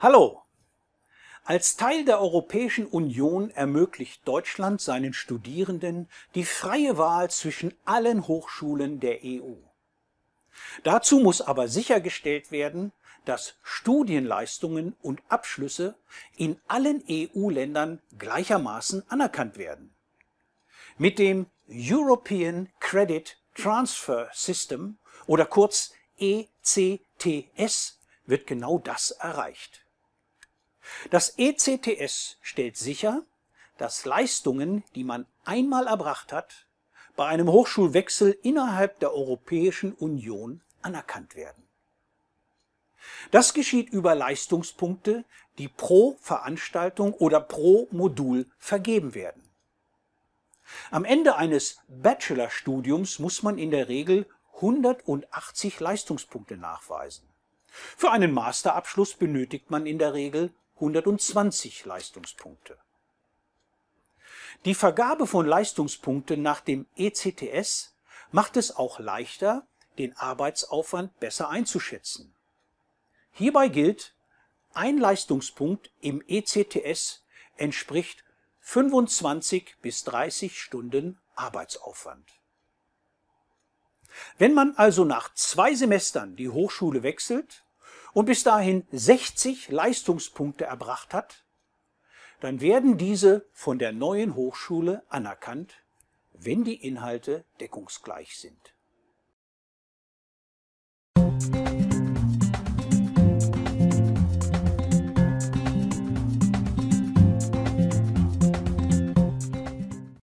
Hallo! Als Teil der Europäischen Union ermöglicht Deutschland seinen Studierenden die freie Wahl zwischen allen Hochschulen der EU. Dazu muss aber sichergestellt werden, dass Studienleistungen und Abschlüsse in allen EU-Ländern gleichermaßen anerkannt werden. Mit dem European Credit Transfer System oder kurz ECTS wird genau das erreicht. Das ECTS stellt sicher, dass Leistungen, die man einmal erbracht hat, bei einem Hochschulwechsel innerhalb der Europäischen Union anerkannt werden. Das geschieht über Leistungspunkte, die pro Veranstaltung oder pro Modul vergeben werden. Am Ende eines Bachelorstudiums muss man in der Regel 180 Leistungspunkte nachweisen. Für einen Masterabschluss benötigt man in der Regel 120 Leistungspunkte. Die Vergabe von Leistungspunkten nach dem ECTS macht es auch leichter, den Arbeitsaufwand besser einzuschätzen. Hierbei gilt, ein Leistungspunkt im ECTS entspricht 25 bis 30 Stunden Arbeitsaufwand. Wenn man also nach zwei Semestern die Hochschule wechselt, und bis dahin 60 Leistungspunkte erbracht hat, dann werden diese von der neuen Hochschule anerkannt, wenn die Inhalte deckungsgleich sind.